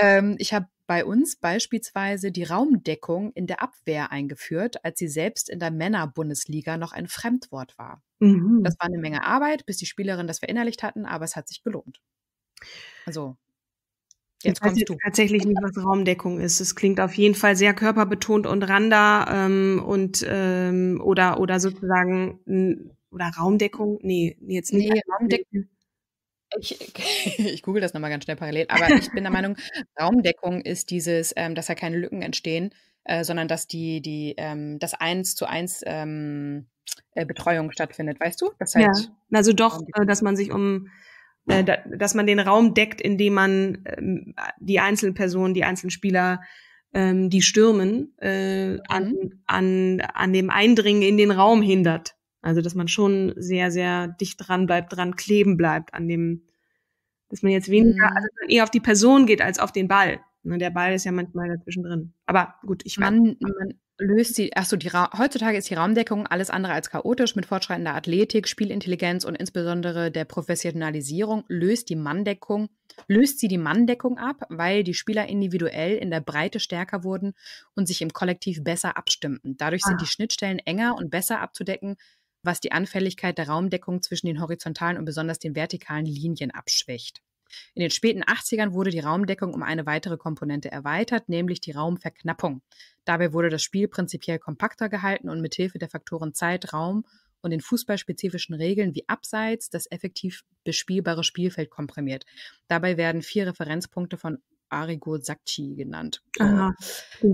Ähm, ich habe bei uns beispielsweise die Raumdeckung in der Abwehr eingeführt, als sie selbst in der Männerbundesliga noch ein Fremdwort war. Mhm. Das war eine Menge Arbeit, bis die Spielerinnen das verinnerlicht hatten, aber es hat sich gelohnt. Also Jetzt ich weiß jetzt tatsächlich nicht, was Raumdeckung ist. Es klingt auf jeden Fall sehr körperbetont und Randa ähm, und ähm, oder oder sozusagen oder Raumdeckung. Nee, jetzt nicht. Nee, Raumdeckung. Ich, ich google das nochmal ganz schnell parallel, aber ich bin der Meinung, Raumdeckung ist dieses, ähm, dass da keine Lücken entstehen, äh, sondern dass die, die, ähm, das eins zu eins ähm, äh, Betreuung stattfindet, weißt du? Das heißt, ja, also doch, äh, dass man sich um äh, dass man den Raum deckt, indem man ähm, die einzelnen Personen, die einzelnen Spieler, ähm, die stürmen, äh, an, mhm. an, an dem Eindringen in den Raum hindert. Also dass man schon sehr, sehr dicht dran bleibt, dran kleben bleibt an dem, dass man jetzt weniger, mhm. also eher auf die Person geht als auf den Ball. Ne, der Ball ist ja manchmal dazwischen drin. Aber gut, ich man, man löst sie, achso, die heutzutage ist die Raumdeckung alles andere als chaotisch. Mit fortschreitender Athletik, Spielintelligenz und insbesondere der Professionalisierung löst die Manndeckung, löst sie die Manndeckung ab, weil die Spieler individuell in der Breite stärker wurden und sich im Kollektiv besser abstimmten. Dadurch sind ah. die Schnittstellen enger und besser abzudecken, was die Anfälligkeit der Raumdeckung zwischen den horizontalen und besonders den vertikalen Linien abschwächt. In den späten 80ern wurde die Raumdeckung um eine weitere Komponente erweitert, nämlich die Raumverknappung. Dabei wurde das Spiel prinzipiell kompakter gehalten und mithilfe der Faktoren Zeit, Raum und den fußballspezifischen Regeln wie Abseits das effektiv bespielbare Spielfeld komprimiert. Dabei werden vier Referenzpunkte von Arigo Sakchi genannt. Aha.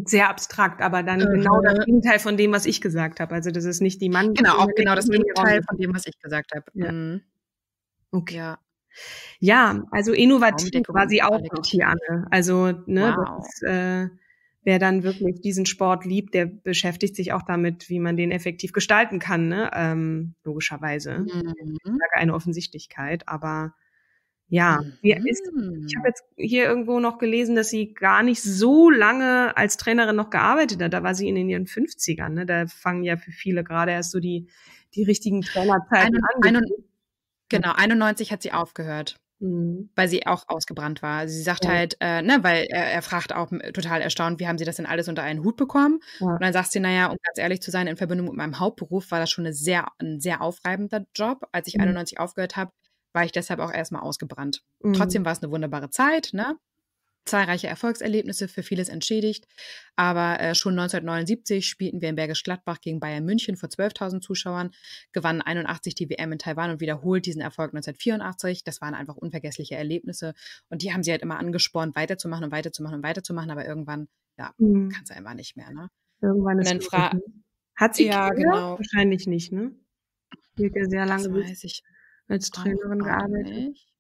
Sehr abstrakt, aber dann äh, genau das Gegenteil von dem, was ich gesagt habe. Also das ist nicht die Mann. Genau, auch genau das Gegenteil von dem, was ich gesagt habe. Ja. Mhm. Okay. Ja. Ja, also innovativ war sie auch noch, die Also, ne, wow. das äh, wer dann wirklich diesen Sport liebt, der beschäftigt sich auch damit, wie man den effektiv gestalten kann, ne? ähm, logischerweise. Mhm. Eine Offensichtlichkeit, aber ja, mhm. ist, ich habe mhm. jetzt hier irgendwo noch gelesen, dass sie gar nicht so lange als Trainerin noch gearbeitet hat. Da war sie in ihren 50ern. Ne? Da fangen ja für viele gerade erst so die, die richtigen Trainerzeiten an. Hm. Genau, 91 hat sie aufgehört. Mhm. Weil sie auch ausgebrannt war. Also sie sagt ja. halt, äh, ne, weil er, er, fragt auch äh, total erstaunt, wie haben sie das denn alles unter einen Hut bekommen? Ja. Und dann sagt sie, naja, um ganz ehrlich zu sein, in Verbindung mit meinem Hauptberuf war das schon eine sehr, ein sehr aufreibender Job. Als ich mhm. 91 aufgehört habe, war ich deshalb auch erstmal ausgebrannt. Mhm. Trotzdem war es eine wunderbare Zeit, ne? zahlreiche Erfolgserlebnisse, für vieles entschädigt. Aber äh, schon 1979 spielten wir in Bergisch Gladbach gegen Bayern München vor 12.000 Zuschauern, gewannen 81 die WM in Taiwan und wiederholt diesen Erfolg 1984. Das waren einfach unvergessliche Erlebnisse und die haben sie halt immer angespornt, weiterzumachen und weiterzumachen und weiterzumachen. Aber irgendwann, ja, mhm. kannst du einfach nicht mehr. Ne? Irgendwann ist es. Hat sie ja, Kinder? genau. Wahrscheinlich nicht, ne? Die hat ja sehr lange das weiß ich. als Trainerin gearbeitet. Nicht.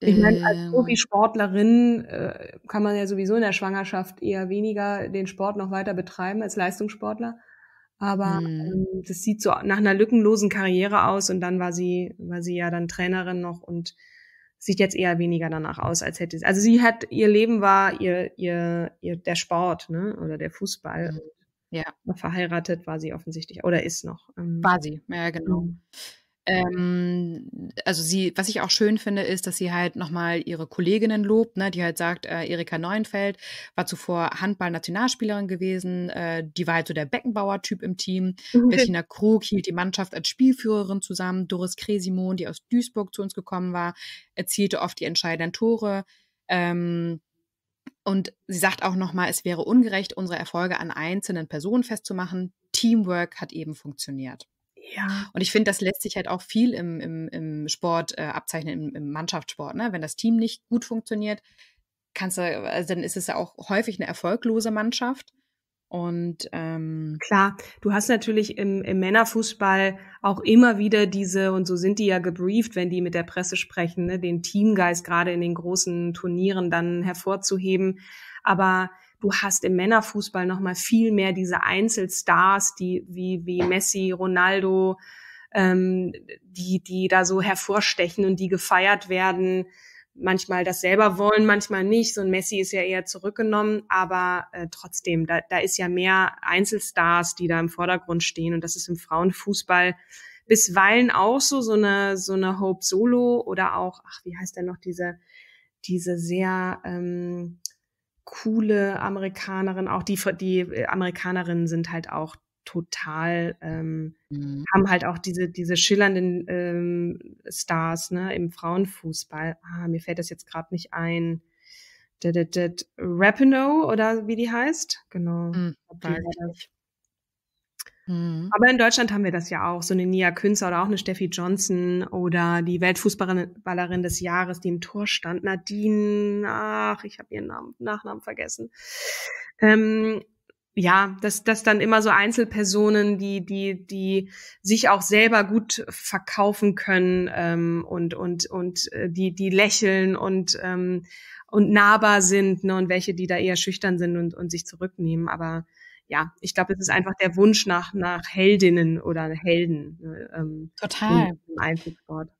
Ich meine, als ähm. Profisportlerin äh, kann man ja sowieso in der Schwangerschaft eher weniger den Sport noch weiter betreiben als Leistungssportler. Aber mhm. ähm, das sieht so nach einer lückenlosen Karriere aus und dann war sie, war sie ja dann Trainerin noch und sieht jetzt eher weniger danach aus, als hätte sie. Also sie hat, ihr Leben war ihr, ihr, ihr der Sport, ne? Oder der Fußball. Mhm. Ja. Verheiratet war sie offensichtlich. Oder ist noch. Ähm, war sie, ja, genau. Mhm. Ähm, also sie, was ich auch schön finde, ist, dass sie halt nochmal ihre Kolleginnen lobt, ne, die halt sagt, äh, Erika Neuenfeld war zuvor Handball-Nationalspielerin gewesen, äh, die war halt so der Beckenbauer-Typ im Team. Okay. Mhm. Bettina Krug hielt die Mannschaft als Spielführerin zusammen, Doris Kresimon, die aus Duisburg zu uns gekommen war, erzielte oft die entscheidenden Tore. Ähm, und sie sagt auch nochmal, es wäre ungerecht, unsere Erfolge an einzelnen Personen festzumachen. Teamwork hat eben funktioniert. Ja. Und ich finde, das lässt sich halt auch viel im, im, im Sport äh, abzeichnen, im, im Mannschaftssport. Ne? Wenn das Team nicht gut funktioniert, kannst du, also dann ist es ja auch häufig eine erfolglose Mannschaft. Und ähm klar, du hast natürlich im, im Männerfußball auch immer wieder diese, und so sind die ja gebrieft, wenn die mit der Presse sprechen, ne, den Teamgeist gerade in den großen Turnieren dann hervorzuheben. Aber Du hast im Männerfußball nochmal viel mehr diese Einzelstars, die wie, wie Messi, Ronaldo, ähm, die, die da so hervorstechen und die gefeiert werden. Manchmal das selber wollen, manchmal nicht. So ein Messi ist ja eher zurückgenommen, aber äh, trotzdem, da, da ist ja mehr Einzelstars, die da im Vordergrund stehen. Und das ist im Frauenfußball bisweilen auch so, so eine, so eine Hope Solo oder auch, ach, wie heißt denn noch diese, diese sehr ähm, coole Amerikanerin, auch die, die äh, Amerikanerinnen sind halt auch total, ähm, mhm. haben halt auch diese, diese schillernden ähm, Stars ne, im Frauenfußball. Ah, mir fällt das jetzt gerade nicht ein. Rapinoe oder wie die heißt? Genau. Mhm. Okay. Mhm. Aber in Deutschland haben wir das ja auch, so eine Nia Künzer oder auch eine Steffi Johnson oder die Weltfußballerin des Jahres, die im Tor stand, Nadine, ach, ich habe ihren Namen, Nachnamen vergessen. Ähm, ja, dass das dann immer so Einzelpersonen, die die die sich auch selber gut verkaufen können ähm, und und und äh, die die lächeln und ähm, und nahbar sind ne, und welche die da eher schüchtern sind und und sich zurücknehmen, aber ja, ich glaube, es ist einfach der Wunsch nach, nach Heldinnen oder Helden. Ne, ähm, Total. Im, im Einzelsport.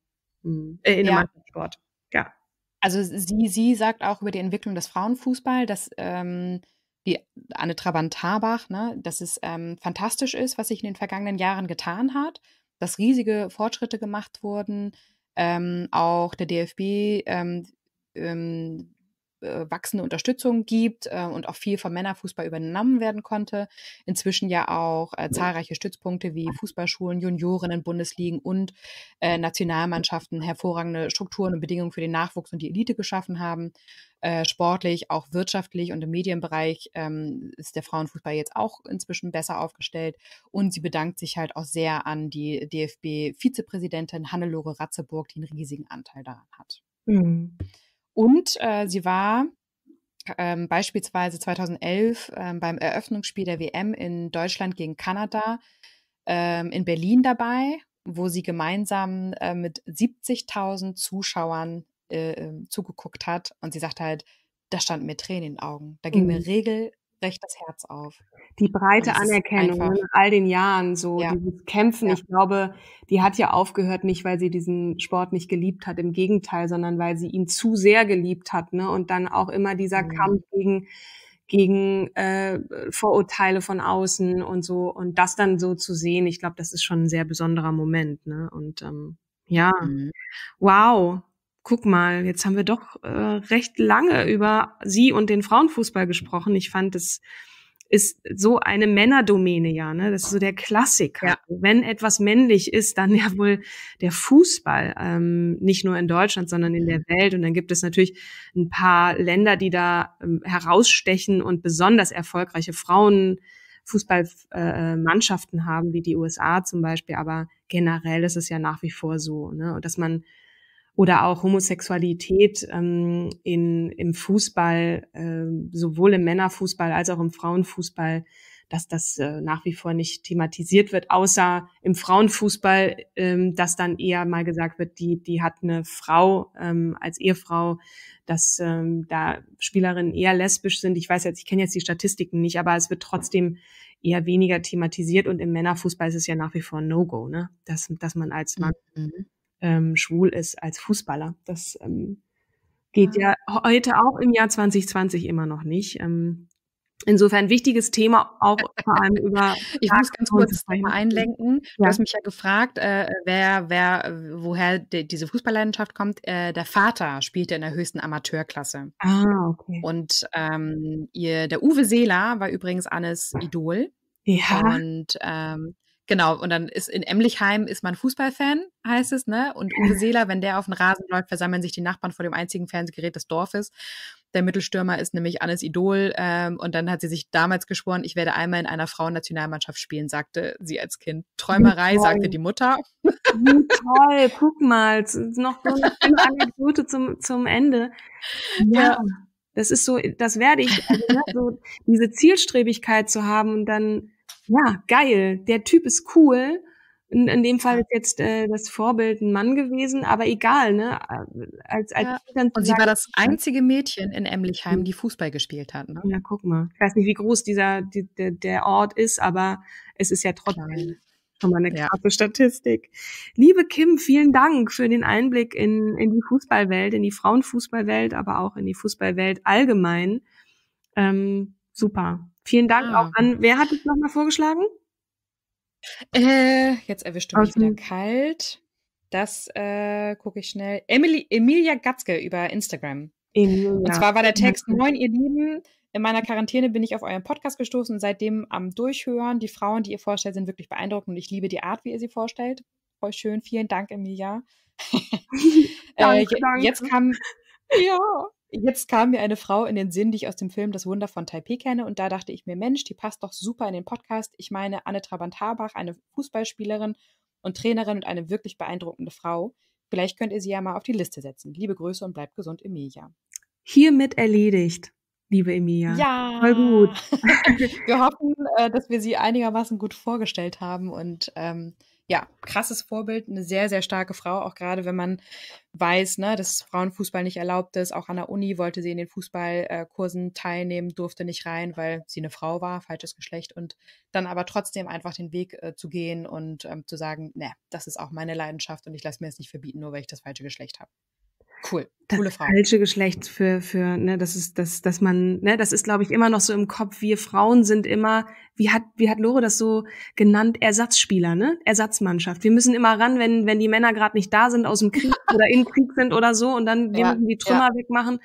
Mhm. Äh, in ja. Einzelsport. Ja. Also sie, sie sagt auch über die Entwicklung des Frauenfußball, dass ähm, die Anne Trabant-Tabach, ne, dass es ähm, fantastisch ist, was sich in den vergangenen Jahren getan hat, dass riesige Fortschritte gemacht wurden. Ähm, auch der DFB ähm, ähm äh, wachsende Unterstützung gibt äh, und auch viel vom Männerfußball übernommen werden konnte. Inzwischen ja auch äh, zahlreiche Stützpunkte wie Fußballschulen, Juniorinnen, Bundesligen und äh, Nationalmannschaften hervorragende Strukturen und Bedingungen für den Nachwuchs und die Elite geschaffen haben. Äh, sportlich, auch wirtschaftlich und im Medienbereich ähm, ist der Frauenfußball jetzt auch inzwischen besser aufgestellt. Und sie bedankt sich halt auch sehr an die DFB-Vizepräsidentin Hannelore Ratzeburg, die einen riesigen Anteil daran hat. Mhm. Und äh, sie war ähm, beispielsweise 2011 ähm, beim Eröffnungsspiel der WM in Deutschland gegen Kanada ähm, in Berlin dabei, wo sie gemeinsam äh, mit 70.000 Zuschauern äh, ähm, zugeguckt hat. Und sie sagte halt, da stand mir Tränen in den Augen. Da ging mhm. mir regel, recht das Herz auf. Die breite Anerkennung einfach. in ne, all den Jahren, so ja. dieses Kämpfen, ja. ich glaube, die hat ja aufgehört, nicht weil sie diesen Sport nicht geliebt hat, im Gegenteil, sondern weil sie ihn zu sehr geliebt hat, ne? Und dann auch immer dieser mhm. Kampf gegen gegen äh, Vorurteile von außen und so und das dann so zu sehen, ich glaube, das ist schon ein sehr besonderer Moment, ne? Und ähm, ja, mhm. wow, guck mal, jetzt haben wir doch äh, recht lange über sie und den Frauenfußball gesprochen. Ich fand, das ist so eine Männerdomäne, ja, ne? Das ist so der Klassiker. Ja. Also wenn etwas männlich ist, dann ja wohl der Fußball, ähm, nicht nur in Deutschland, sondern in der Welt. Und dann gibt es natürlich ein paar Länder, die da ähm, herausstechen und besonders erfolgreiche Frauen Fußballmannschaften äh, haben, wie die USA zum Beispiel, aber generell ist es ja nach wie vor so, ne, dass man oder auch Homosexualität ähm, in, im Fußball, äh, sowohl im Männerfußball als auch im Frauenfußball, dass das äh, nach wie vor nicht thematisiert wird, außer im Frauenfußball, ähm, dass dann eher mal gesagt wird, die, die hat eine Frau ähm, als Ehefrau, dass ähm, da Spielerinnen eher lesbisch sind. Ich weiß jetzt, ich kenne jetzt die Statistiken nicht, aber es wird trotzdem eher weniger thematisiert und im Männerfußball ist es ja nach wie vor ein No-Go, ne? Dass, dass man als Mann mhm ähm, schwul ist als Fußballer. Das ähm, geht ah. ja. ja heute auch im Jahr 2020 immer noch nicht. Ähm, Insofern wichtiges Thema auch vor allem über. Ich muss ganz kurz mal einlenken. Du ja. hast mich ja gefragt, äh, wer, wer, woher die, diese Fußballleidenschaft kommt. Äh, der Vater spielte in der höchsten Amateurklasse. Ah, okay. Und ähm, ihr, der Uwe Seeler war übrigens Annes Idol. Ja. Und ähm, Genau, und dann ist in Emlichheim ist man Fußballfan, heißt es, ne? Und Uwe Seeler, wenn der auf den Rasen läuft, versammeln sich die Nachbarn vor dem einzigen Fernsehgerät des Dorfes. Der Mittelstürmer ist nämlich Annes Idol. Ähm, und dann hat sie sich damals geschworen, ich werde einmal in einer Frauennationalmannschaft spielen, sagte sie als Kind. Träumerei, Toll. sagte die Mutter. Toll, guck mal, noch so eine Anekdote zum, zum Ende. ja. ja. Das ist so, das werde ich, also, ne, so diese Zielstrebigkeit zu haben und dann ja, geil, der Typ ist cool. In, in dem Fall ist jetzt äh, das Vorbild ein Mann gewesen, aber egal, ne? Äh, als, als ja. Und sie war das einzige Mädchen in Emlichheim, mhm. die Fußball gespielt hat. Ne? Ja, guck mal. Ich weiß nicht, wie groß dieser die, der, der Ort ist, aber es ist ja trotzdem Klein. schon mal eine krasse ja. Statistik. Liebe Kim, vielen Dank für den Einblick in, in die Fußballwelt, in die Frauenfußballwelt, aber auch in die Fußballwelt allgemein. Ähm, super. Vielen Dank ah. auch an, wer hat es nochmal vorgeschlagen? Äh, jetzt erwischt du mich wieder kalt. Das äh, gucke ich schnell. Emily, Emilia Gatzke über Instagram. Emilia. Und zwar war der Text, moin ihr Lieben, in meiner Quarantäne bin ich auf euren Podcast gestoßen und seitdem am Durchhören. Die Frauen, die ihr vorstellt, sind wirklich beeindruckend und ich liebe die Art, wie ihr sie vorstellt. Voll schön. Vielen Dank, Emilia. Äh, danke, äh, jetzt kam, ja, Jetzt kam mir eine Frau in den Sinn, die ich aus dem Film Das Wunder von Taipei kenne. Und da dachte ich mir, Mensch, die passt doch super in den Podcast. Ich meine, Anne trabant harbach eine Fußballspielerin und Trainerin und eine wirklich beeindruckende Frau. Vielleicht könnt ihr sie ja mal auf die Liste setzen. Liebe Grüße und bleibt gesund, Emilia. Hiermit erledigt, liebe Emilia. Ja. Voll gut. wir hoffen, äh, dass wir sie einigermaßen gut vorgestellt haben und ähm, ja, krasses Vorbild, eine sehr, sehr starke Frau, auch gerade wenn man weiß, ne, dass Frauenfußball nicht erlaubt ist. Auch an der Uni wollte sie in den Fußballkursen teilnehmen, durfte nicht rein, weil sie eine Frau war, falsches Geschlecht. Und dann aber trotzdem einfach den Weg äh, zu gehen und ähm, zu sagen, ne, das ist auch meine Leidenschaft und ich lasse mir es nicht verbieten, nur weil ich das falsche Geschlecht habe. Cool. Coole Frage. falsche Geschlecht für, für, ne, das ist, das, dass man, ne, das ist, glaube ich, immer noch so im Kopf. Wir Frauen sind immer, wie hat, wie hat Lore das so genannt? Ersatzspieler, ne? Ersatzmannschaft. Wir müssen immer ran, wenn, wenn die Männer gerade nicht da sind aus dem Krieg oder in Krieg sind oder so und dann wir ja, müssen die Trümmer ja. wegmachen.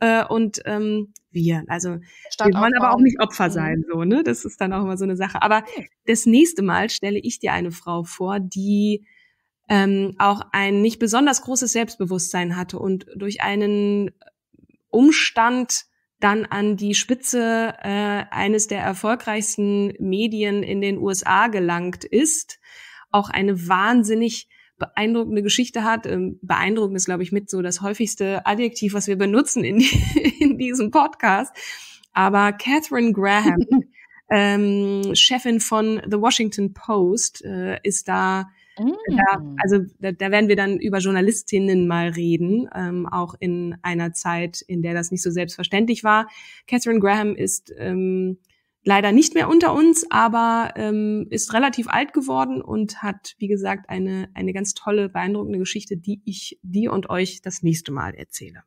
Äh, und ähm, wir. Also Stand wir wollen aber auch nicht Opfer mhm. sein, so, ne? Das ist dann auch immer so eine Sache. Aber das nächste Mal stelle ich dir eine Frau vor, die ähm, auch ein nicht besonders großes Selbstbewusstsein hatte und durch einen Umstand dann an die Spitze äh, eines der erfolgreichsten Medien in den USA gelangt ist, auch eine wahnsinnig beeindruckende Geschichte hat. Ähm, beeindruckend ist, glaube ich, mit so das häufigste Adjektiv, was wir benutzen in, die, in diesem Podcast. Aber Catherine Graham, ähm, Chefin von The Washington Post, äh, ist da Mm. Da, also da, da, werden wir dann über Journalistinnen mal reden, ähm, auch in einer Zeit, in der das nicht so selbstverständlich war. Catherine Graham ist ähm, leider nicht mehr unter uns, aber ähm, ist relativ alt geworden und hat, wie gesagt, eine, eine ganz tolle, beeindruckende Geschichte, die ich dir und euch das nächste Mal erzähle.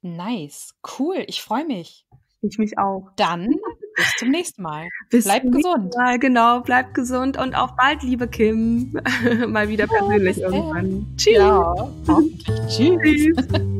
Nice, cool, ich freue mich. Ich mich auch. Dann bis zum nächsten Mal. Bis bleibt gesund. Mal, genau, bleibt gesund und auch bald, liebe Kim. Mal wieder ja, persönlich irgendwann. Tschüss. Ja, Tschüss.